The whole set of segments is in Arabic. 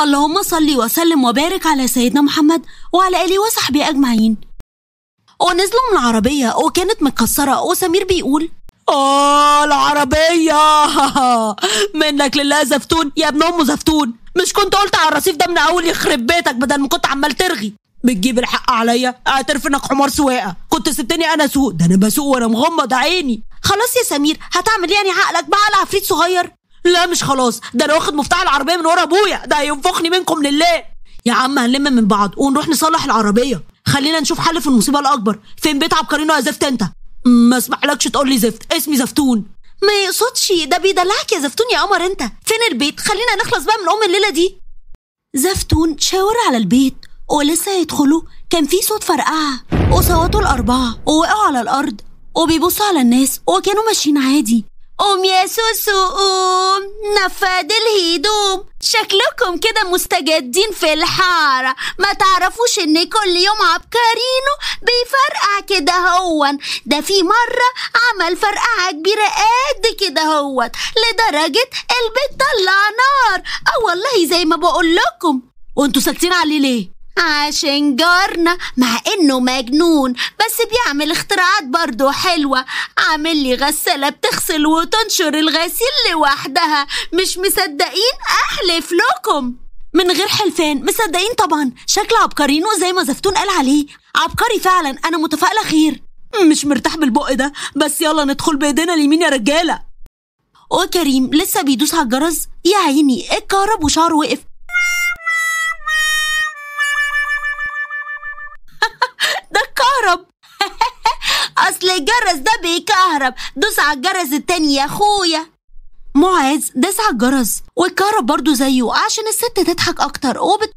اللهم صل وسلم وبارك على سيدنا محمد وعلى آله وصحبه أجمعين ونزلوا من العربية وكانت متكسرة وسمير بيقول آه العربية منك لله زفتون يا ابن أم زفتون مش كنت قلت على الرصيف ده من أول يخرب بيتك بدل ما كنت عمال ترغي بتجيب الحق عليا اعترف انك حمار سواقه كنت سبتني انا سوق ده انا بسوق وانا مغمض عيني خلاص يا سمير هتعمل إيه يعني عقلك بقى على عفريت صغير لا مش خلاص ده انا واخد مفتاح العربيه من ورا ابويا ده هينفخني منكم لله يا عم هنلم من بعض ونروح نصلح العربيه خلينا نشوف حل في المصيبه الاكبر فين بيت عبقرينو يا زفت انت ما اسمحلكش تقول لي زفت اسمي زفتون ما يقصدش ده بيدلعك يا زفتون يا قمر انت فين البيت خلينا نخلص بقى من ام الليله دي زفتون شاور على البيت ولسه يدخلوا كان في صوت فرقعه وصوتوا الاربعه ووقعوا على الارض وبيبصوا على الناس وكانوا ماشيين عادي قوم يا سوسو قوم نفاد الهدوم شكلكم كده مستجدين في الحارة ما تعرفوش ان كل يوم عبكارينو بيفرقع كده هون ده في مرة عمل فرقعة كبيرة قد كده هون لدرجة البيت طلع نار اه والله زي ما بقول لكم وانتوا ساكتين عليه ليه عشان جارنا مع انه مجنون بس بيعمل اختراعات برضه حلوة عامل لي غسالة بتغسل وتنشر الغسيل لوحدها مش مصدقين احلف لكم من غير حلفان مصدقين طبعا شكل عبقرينو زي ما زفتون قال عليه عبقري فعلا انا متفائلة خير مش مرتاح بالبق ده بس يلا ندخل بايدينا اليمين يا رجالة وكريم لسه بيدوس على الجرس يا عيني اتكهرب وشعره وقف اصل الجرس ده بيكهرب دوس على الجرس التاني يا اخويا معاذ داس على الجرس واتكهرب برضه زيه عشان الست تضحك اكتر وبت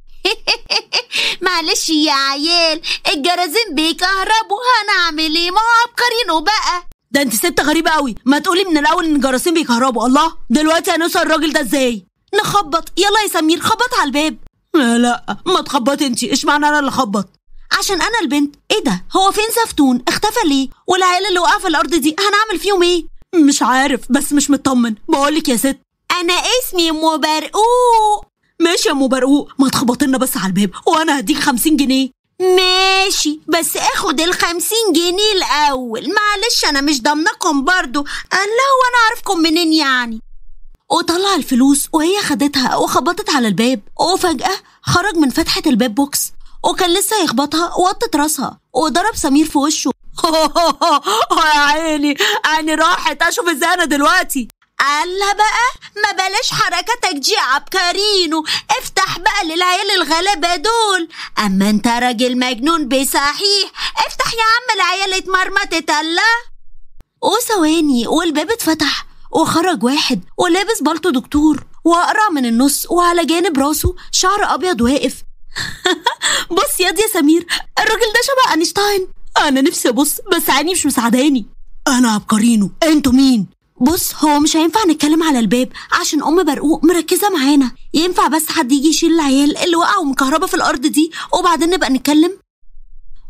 معلش يا عيال الجرازين بيكهربوا هنعمل ايه ما هو عبقرينه بقى ده انت ست غريبه قوي ما تقولي من الاول ان الجرسين بيكهربوا الله دلوقتي هنوصل الراجل ده ازاي نخبط يلا يا سمير خبط على الباب لا لا ما تخبطي انت ايش معنى انا اللي اخبط عشان انا البنت ايه ده هو فين زفتون اختفى ليه والعيال اللي وقع في الارض دي هنعمل فيهم ايه مش عارف بس مش مطمن بقولك يا ست انا اسمي ام برقوق ماشي يا ام برقوق ما لنا بس على الباب وانا هديك خمسين جنيه ماشي بس اخد الخمسين جنيه الاول معلش انا مش ضامنكم برضو هو انا عارفكم منين يعني وطلع الفلوس وهي خدتها وخبطت على الباب وفجأة خرج من فتحة الباب بوكس وكان لسه هيخبطها وطت راسها وضرب سمير في وشه يا عيني عيني راحت اشوف ازاي انا دلوقتي قالها بقى ما بلاش حركاتك دي عبكرينو افتح بقى للعيال الغلابه دول اما انت راجل مجنون بصحيح افتح يا عم العيال اتمرمطت الله وثواني والباب اتفتح وخرج واحد ولابس بلطو دكتور وأقرع من النص وعلى جانب راسه شعر أبيض واقف بص ياض يا سمير الراجل ده شبه اينشتاين انا نفسي ابص بس عيني مش مساعداني انا عبقرينو انتوا مين بص هو مش هينفع نتكلم على الباب عشان ام برقوق مركزه معانا ينفع بس حد يجي يشيل العيال اللي وقعوا كهربا في الارض دي وبعدين نبقى نتكلم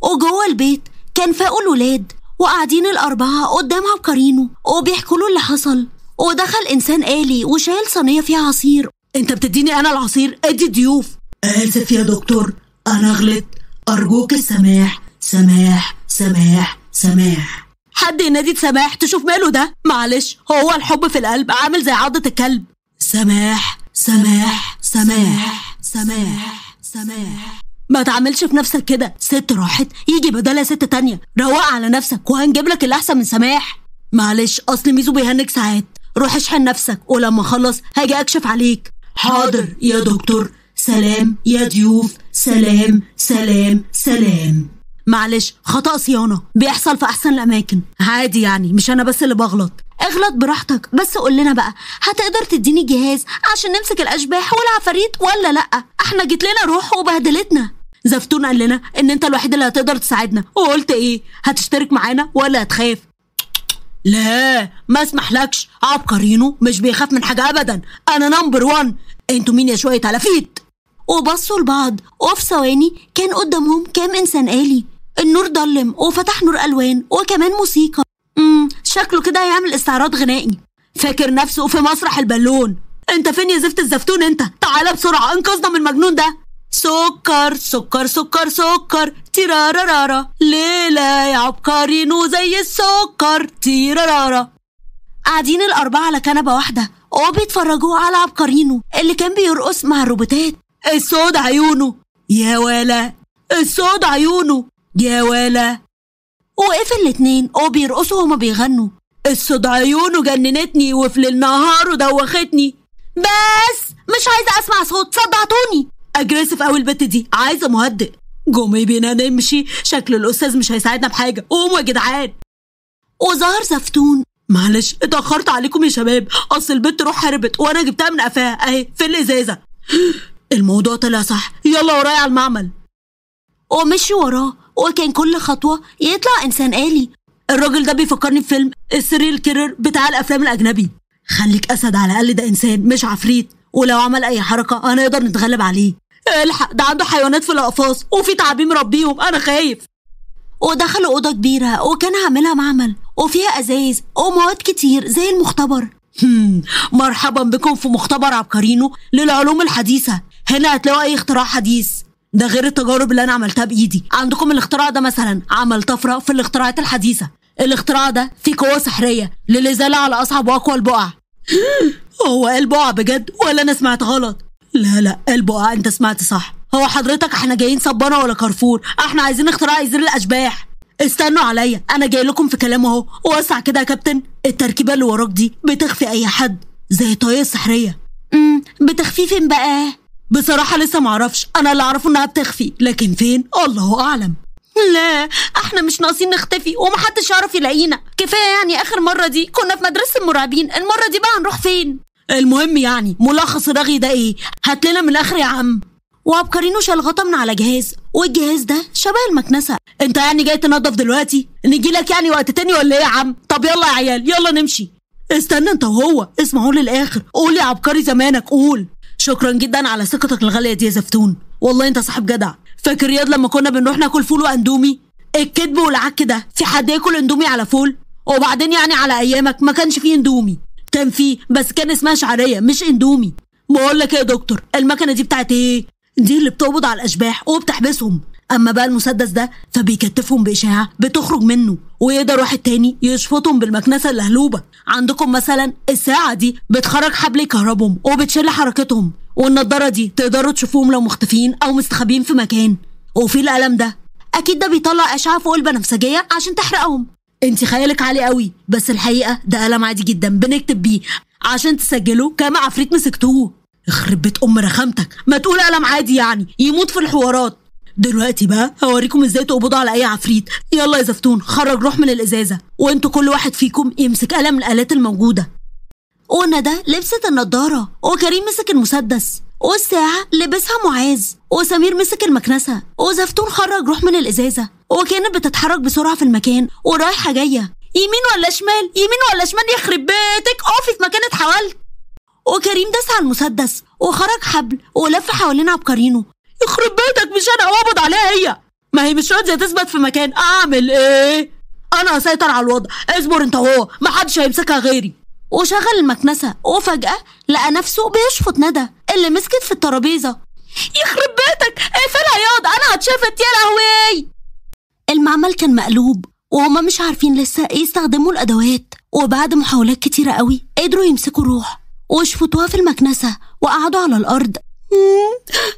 وجوه البيت كان فاقوا الولاد وقاعدين الأربعة قدام عبقرينه وبيحكوا له اللي حصل ودخل إنسان آلي وشايل صينية فيها عصير أنت بتديني أنا العصير أدي الضيوف آسف آه، يا دكتور أنا غلط أرجوك السماح سماح سماح سماح حد ينادي سماح تشوف ماله ده معلش هو الحب في القلب عامل زي عضة الكلب سماح سماح سماح سماح سماح ما تعملش في نفسك كده ست راحت يجي بدالها ست تانية روق على نفسك وهنجيب لك الأحسن من سماح معلش أصل ميزو بيهنك ساعات روح اشحن نفسك ولما اخلص هاجي اكشف عليك حاضر يا دكتور سلام يا ضيوف سلام سلام سلام معلش خطأ صيانة بيحصل في أحسن الأماكن عادي يعني مش أنا بس اللي بغلط اغلط براحتك بس قول لنا بقى هتقدر تديني جهاز عشان نمسك الأشباح والعفاريت ولا لأ احنا جيت لنا روح وبهدلتنا زفتون قال لنا ان انت الوحيد اللي هتقدر تساعدنا وقلت ايه هتشترك معانا ولا هتخاف لا ما اسمحلكش عبقرينو مش بيخاف من حاجه ابدا انا نمبر وان انتوا مين يا شويه تلافيت وبصوا لبعض وفي ثواني كان قدامهم كام إنسان آلي النور ضلم وفتح نور ألوان وكمان موسيقى امم شكله كده هيعمل استعراض غنائي فاكر نفسه في مسرح البالون انت فين يا زفت الزفتون انت تعالى بسرعة انقذنا من المجنون ده سكر سكر سكر سكر تيرارارارا ليلى يا عبقرينو زي السكر تيرارارا قاعدين الأربعة على كنبة واحدة وبيتفرجوا على عبقرينو اللي كان بيرقص مع الروبوتات السود عيونه يا ولا السود عيونه يا ولا وقف الاتنين وبيرقصوا هما بيغنوا السود عيونه جننتني وفي النهار ودوختني بس مش عايزة أسمع صوت صدعتوني اجريسف قوي البت دي عايزة مهدئ جمي بينا نمشي شكل الأستاذ مش هيساعدنا بحاجة قوموا يا جدعان وظهر زفتون معلش اتأخرت عليكم يا شباب أصل البت روح هربت وأنا جبتها من قفاها أهي في الإزازة الموضوع طلع صح يلا ورايا على المعمل ومشي وراه وكان كل خطوة يطلع إنسان آلي الراجل ده بيفكرني بفيلم السريل كيرر بتاع الأفلام الأجنبي خليك أسد على الأقل ده إنسان مش عفريت ولو عمل أي حركة أنا أقدر نتغلب عليه الحق ده عنده حيوانات في الأقفاص وفي تعابين مربيهم أنا خايف ودخلوا أوضة كبيرة وكان عاملها معمل وفيها أزايز ومواد كتير زي المختبر مرحبا بكم في مختبر عبقرينو للعلوم الحديثة هنا هتلاقوا اي اختراع حديث ده غير التجارب اللي انا عملتها بايدي عندكم الاختراع ده مثلا عمل طفره في الاختراعات الحديثه الاختراع ده فيه قوه سحريه للازاله على اصعب واقوى البقع هو قال إيه بقع بجد ولا انا سمعت غلط لا لا قال إيه بقع انت سمعت صح هو حضرتك احنا جايين صبانه ولا كارفور احنا عايزين اختراع يزيل الاشباح استنوا عليا انا جاي لكم في كلام اهو وسع كده يا كابتن التركيبه اللي وراك دي بتخفي اي حد زي الطاقيه السحريه امم بتخفي فين بقى بصراحة لسه معرفش أنا اللي أعرفه إنها بتخفي لكن فين الله أعلم لا احنا مش ناقصين نختفي ومحدش يعرف يلاقينا كفايه يعني اخر مره دي كنا في مدرسه المرعبين المره دي بقى هنروح فين المهم يعني ملخص الرغي ده ايه هات لنا من الاخر يا عم وعبقرينه شال غطا من على جهاز والجهاز ده شبه المكنسه انت يعني جاي تنضف دلوقتي نجي لك يعني وقت تاني ولا ايه يا عم طب يلا يا عيال يلا نمشي استنى انت وهو اسمعوا للاخر قول يا عبقري زمانك قول شكرا جدا على ثقتك الغاليه دي يا زفتون والله انت صاحب جدع فاكر رياض لما كنا بنروح ناكل فول واندومي الكذب والعك ده في حد ياكل اندومي على فول وبعدين يعني على ايامك ما كانش فيه اندومي كان فيه بس كان اسمها شعريه مش اندومي بقول لك ايه يا دكتور المكنه دي بتاعت ايه دي اللي بتقبض على الاشباح وبتحبسهم اما بقى المسدس ده فبيكتفهم باشاعه بتخرج منه ويقدر واحد تاني يشفطهم بالمكنسه اللهلوبه عندكم مثلا الساعه دي بتخرج حبل كهربهم وبتشل حركتهم والنضاره دي تقدروا تشوفوهم لو مختفين او مستخبيين في مكان وفي القلم ده اكيد ده بيطلع اشعه فوق البنفسجيه عشان تحرقهم انت خيالك عالي قوي بس الحقيقه ده قلم عادي جدا بنكتب بيه عشان تسجله كام عفريت مسكتوه يخرب بيت ام رخامتك ما تقول قلم عادي يعني يموت في الحوارات دلوقتي بقى هوريكم ازاي تقبضوا على اي عفريت يلا يا زفتون خرج روح من الازازه وانتوا كل واحد فيكم يمسك قلم من الالات الموجوده قلنا ده لبست النضاره وكريم مسك المسدس والساعة لبسها معاذ وسمير مسك المكنسة وزفتون خرج روح من الإزازة وكانت بتتحرك بسرعة في المكان ورايحة جاية يمين ولا شمال يمين ولا شمال يخرب بيتك اقفي في مكان اتحولت وكريم داس على المسدس وخرج حبل ولف حوالين عبقرينه يخرب بيتك مش انا هقبض عليها هي ما هي مش راضيه تثبت في مكان اعمل ايه انا هسيطر على الوضع اصبر انت وهو محدش هيمسكها غيري وشغل المكنسه وفجاه لقى نفسه بيشفط ندى اللي مسكت في الترابيزه يخرب بيتك اقفلها ياض انا هتشفت يا لهوي المعمل كان مقلوب وهما مش عارفين لسه ايه يستخدموا الادوات وبعد محاولات كتيره قوي قدروا يمسكوا الروح وشفطوها في المكنسه وقعدوا على الارض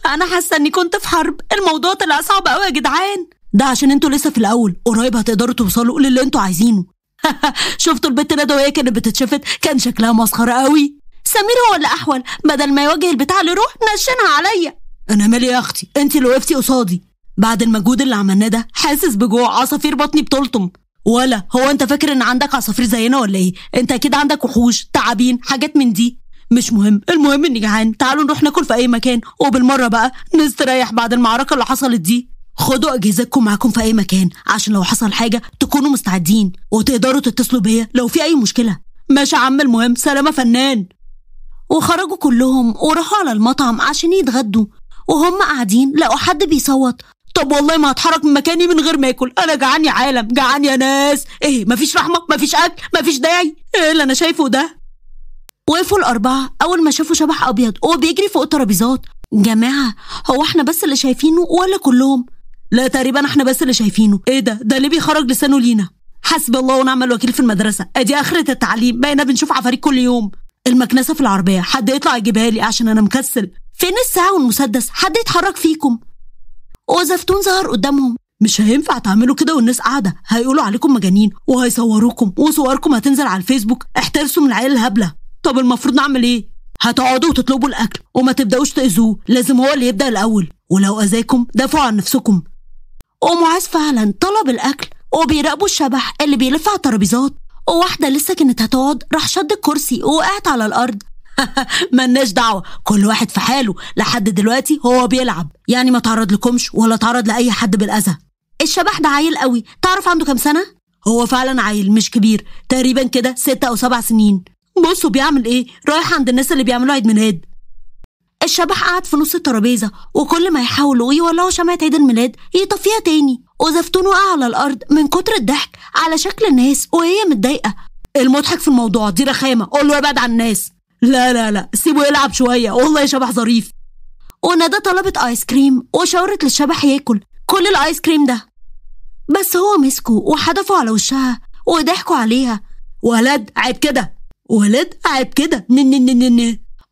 انا حاسه اني كنت في حرب الموضوع طلع صعب أوي يا جدعان ده عشان انتوا لسه في الاول قريب هتقدروا توصلوا للي انتوا عايزينه شفتوا البت ندى وهي كانت بتتشفت كان شكلها مسخره أوي. سمير هو اللي احول بدل ما يواجه البتاع اللي روح نشنها عليا انا مالي يا اختي انت اللي وقفتي قصادي بعد المجهود اللي عملناه ده حاسس بجوع عصافير بطني بتلطم ولا هو انت فاكر ان عندك عصافير زينا ولا ايه انت اكيد عندك وحوش تعابين حاجات من دي مش مهم المهم اني جعان تعالوا نروح ناكل في اي مكان وبالمره بقى نستريح بعد المعركه اللي حصلت دي خدوا اجهزتكم معاكم في اي مكان عشان لو حصل حاجه تكونوا مستعدين وتقدروا تتصلوا بيا لو في اي مشكله ماشي يا عم المهم سلامه فنان وخرجوا كلهم وراحوا على المطعم عشان يتغدوا وهم قاعدين لقوا حد بيصوت طب والله ما هتحرك من مكاني من غير ما اكل انا جعان يا عالم جعان يا ناس ايه مفيش رحمه مفيش اكل مفيش داعي ايه اللي انا شايفه ده وقفوا الأربعة أول ما شافوا شبح أبيض وهو بيجري فوق الترابيزات جماعة هو احنا بس اللي شايفينه ولا كلهم؟ لا تقريبا احنا بس اللي شايفينه ايه ده ده ليه بيخرج لسانه لينا حسبي الله ونعم الوكيل في المدرسة ادي آخرة التعليم بقينا بنشوف عفاريت كل يوم المكنسة في العربية حد يطلع يجيبها لي عشان أنا مكسل فين الساعة والمسدس حد يتحرك فيكم وزفتون ظهر قدامهم مش هينفع تعملوا كده والناس قاعدة هيقولوا عليكم مجانين وهيصوروكم وصوركم هتنزل على الفيسبوك احترسوا من العيال الهبلة طب المفروض نعمل ايه هتقعدوا وتطلبوا الاكل وما تبداوش تاذوه لازم هو اللي يبدا الاول ولو اذاكم دافعوا عن نفسكم ومعاذ فعلا طلب الاكل وبيراقبوا الشبح اللي بيلف على الترابيزات وواحده لسه كانت هتقعد راح شد الكرسي ووقعت على الارض ملناش دعوه كل واحد في حاله لحد دلوقتي هو بيلعب يعني ما تعرض لكمش ولا تعرض لاي حد بالاذى الشبح ده عيل قوي تعرف عنده كام سنه هو فعلا عيل مش كبير تقريبا كده ستة او سبع سنين بصوا بيعمل ايه رايح عند الناس اللي بيعملوا عيد ميلاد الشبح قعد في نص الترابيزة وكل ما يحاولوا يولعوا شمعة عيد الميلاد يطفيها تاني وزفتون وقع على الأرض من كتر الضحك على شكل الناس وهي متضايقة المضحك في الموضوع دي رخامة قول له ابعد عن الناس لا لا لا سيبه يلعب شوية والله يا شبح ظريف وندى طلبت آيس كريم وشاورت للشبح ياكل كل الآيس كريم ده بس هو مسكه وحدفه على وشها وضحكوا عليها ولد عيب كده ولد عيب كده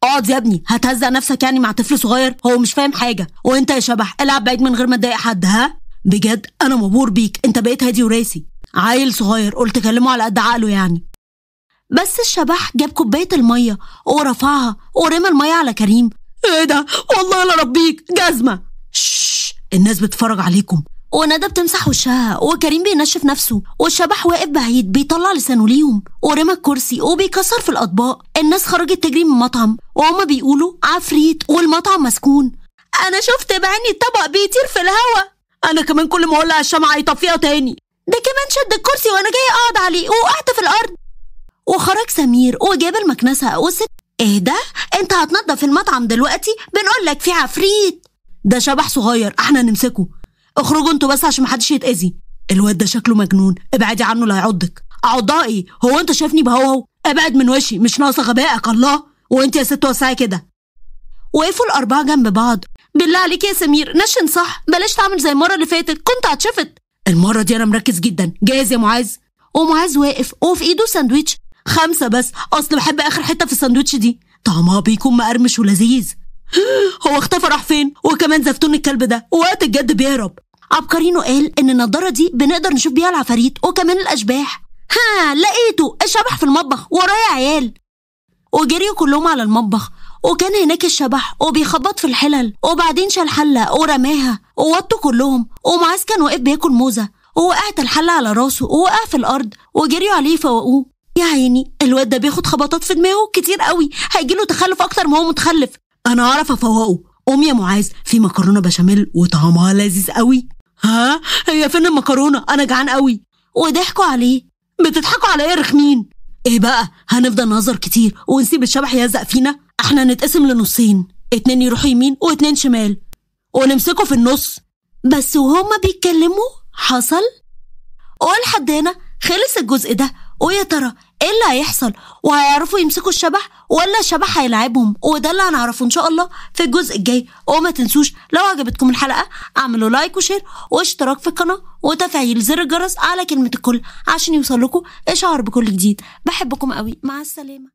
اقعد يا ابني هتهزق نفسك يعني مع طفل صغير هو مش فاهم حاجه وانت يا شبح العب بعيد من غير ما تضايق حد ها بجد انا مبهور بيك انت بقيت هادي وراسي عيل صغير قلت كلمه على قد عقله يعني بس الشبح جاب كوبايه الميه ورفعها ورمى الميه على كريم ايه ده والله لا ربيك جزمه شش الناس بتتفرج عليكم وندى بتمسح وشها وكريم بينشف نفسه والشبح واقف بعيد بيطلع لسانه ليهم ورمى الكرسي وبيكسر في الاطباق الناس خرجت تجري من المطعم وهما بيقولوا عفريت والمطعم مسكون انا شفت بعيني الطبق بيطير في الهوا انا كمان كل ما لها الشمعة هيطفيها تاني ده كمان شد الكرسي وانا جاي اقعد عليه وقعت في الارض وخرج سمير وجاب المكنسه والست ايه ده انت هتنضف المطعم دلوقتي بنقول لك في عفريت ده شبح صغير احنا نمسكه اخرجوا انتوا بس عشان محدش يتأذي الواد ده شكله مجنون ابعدي عنه لا هيعضك اعضائي هو انت شايفني بهوهو ابعد من وشي مش ناقصه غبائك الله وانت يا ست واسعه كده وقفوا الاربعه جنب بعض بالله عليك يا سمير نشن صح بلاش تعمل زي المره اللي فاتت كنت هتشفت المره دي انا مركز جدا جاهز يا معاذ ومعاذ واقف وفي ايده ساندويتش خمسه بس اصل بحب اخر حته في الساندويتش دي طعمها بيكون مقرمش ولذيذ هو اختفى راح فين وكمان زفتون الكلب ده وقت الجد بيهرب عبقرينو قال ان النضاره دي بنقدر نشوف بيها العفاريت وكمان الاشباح ها لقيته الشبح في المطبخ ورايا عيال وجريوا كلهم على المطبخ وكان هناك الشبح وبيخبط في الحلل وبعدين شال حلة ورماها ووطوا كلهم ومعاز كان واقف بياكل موزة ووقعت الحلة على راسه ووقع في الأرض وجريوا عليه فوقوه يا عيني الواد ده بياخد خبطات في دماغه كتير قوي هيجيله تخلف أكتر ما هو متخلف انا اعرف افوقه قوم يا معاذ في مكرونه بشاميل وطعمها لذيذ قوي ها هي فين المكرونه انا جعان قوي وضحكوا عليه بتضحكوا على ايه رخمين ايه بقى هنفضل نهزر كتير ونسيب الشبح يلزق فينا احنا نتقسم لنصين اتنين يروحوا يمين واتنين شمال ونمسكه في النص بس وهما بيتكلموا حصل قول حد هنا خلص الجزء ده ويا ترى ايه اللي هيحصل وهيعرفوا يمسكوا الشبح ولا الشبح هيلاعبهم وده اللي هنعرفه ان شاء الله في الجزء الجاي وما تنسوش لو عجبتكم الحلقه اعملوا لايك وشير واشتراك في القناه وتفعيل زر الجرس على كلمه الكل عشان يوصل لكم اشعار بكل جديد بحبكم قوي مع السلامه